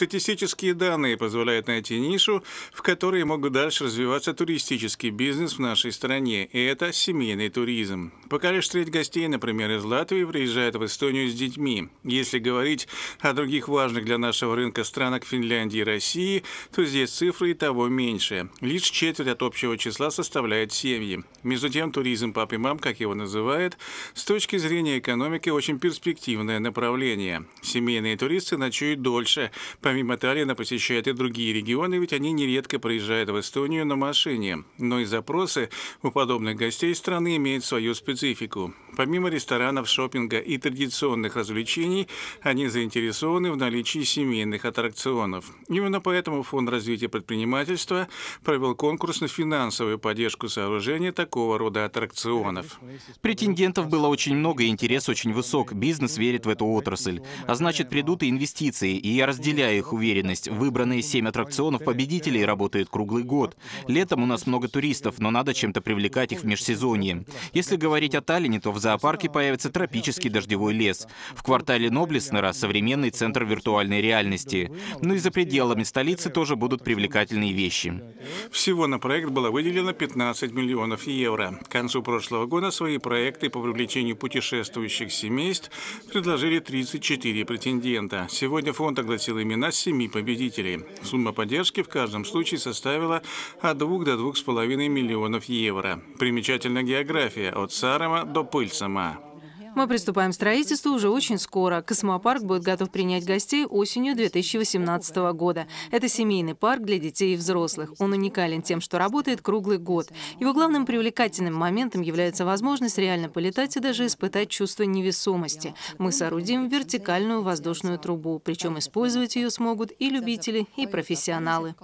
Статистические данные позволяют найти нишу, в которой могут дальше развиваться туристический бизнес в нашей стране, и это семейный туризм. Пока лишь треть гостей, например, из Латвии приезжает в Эстонию с детьми. Если говорить о других важных для нашего рынка странах Финляндии и России, то здесь цифры и того меньше. Лишь четверть от общего числа составляет семьи. Между тем, туризм пап и мам, как его называют, с точки зрения экономики очень перспективное направление. Семейные туристы ночуют дольше, по Помимо Таллина посещает и другие регионы, ведь они нередко приезжают в Эстонию на машине. Но и запросы у подобных гостей страны имеют свою специфику. Помимо ресторанов, шопинга и традиционных развлечений, они заинтересованы в наличии семейных аттракционов. Именно поэтому Фонд развития предпринимательства провел конкурс на финансовую поддержку сооружения такого рода аттракционов. Претендентов было очень много, интерес очень высок. Бизнес верит в эту отрасль. А значит, придут и инвестиции, и я разделяю их уверенность. Выбранные семь аттракционов победителей работают круглый год. Летом у нас много туристов, но надо чем-то привлекать их в межсезонье. Если говорить о Таллине, то в зоопарке появится тропический дождевой лес. В квартале Ноблеснера — современный центр виртуальной реальности. Ну и за пределами столицы тоже будут привлекательные вещи. Всего на проект было выделено 15 миллионов евро. К концу прошлого года свои проекты по привлечению путешествующих семейств предложили 34 претендента. Сегодня фонд огласил имена семи победителей. Сумма поддержки в каждом случае составила от 2 до 2,5 миллионов евро. Примечательна география – от Сарама до Пыль сама. Мы приступаем к строительству уже очень скоро. Космопарк будет готов принять гостей осенью 2018 года. Это семейный парк для детей и взрослых. Он уникален тем, что работает круглый год. Его главным привлекательным моментом является возможность реально полетать и даже испытать чувство невесомости. Мы соорудим вертикальную воздушную трубу, причем использовать ее смогут и любители, и профессионалы.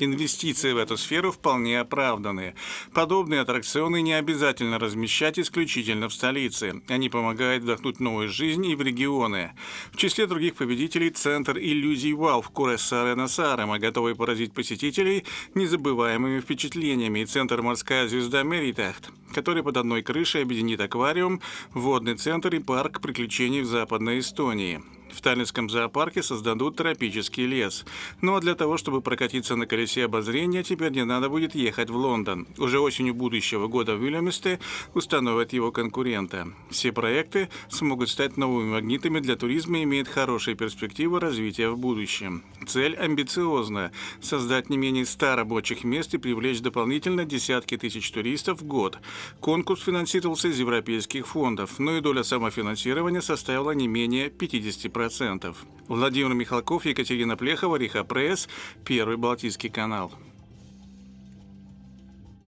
Инвестиции в эту сферу вполне оправданы. Подобные аттракционы не обязательно размещать исключительно в столице. Они помогают помогает вдохнуть новой жизни и в регионы. В числе других победителей Центр иллюзий ВАЛ в Куресаре на Сарема, готовый поразить посетителей незабываемыми впечатлениями, и Центр «Морская звезда Меритахт», который под одной крышей объединит аквариум, водный центр и парк приключений в Западной Эстонии. В Таллинском зоопарке создадут тропический лес. Ну а для того, чтобы прокатиться на колесе обозрения, теперь не надо будет ехать в Лондон. Уже осенью будущего года в Вильямисте установят его конкурента. Все проекты смогут стать новыми магнитами для туризма и имеют хорошие перспективы развития в будущем. Цель амбициозна – создать не менее 100 рабочих мест и привлечь дополнительно десятки тысяч туристов в год. Конкурс финансировался из европейских фондов, но и доля самофинансирования составила не менее 50%. 10%. Владимир Михалков, Екатерина Плехова, Риха Пресс, Первый Балтийский канал.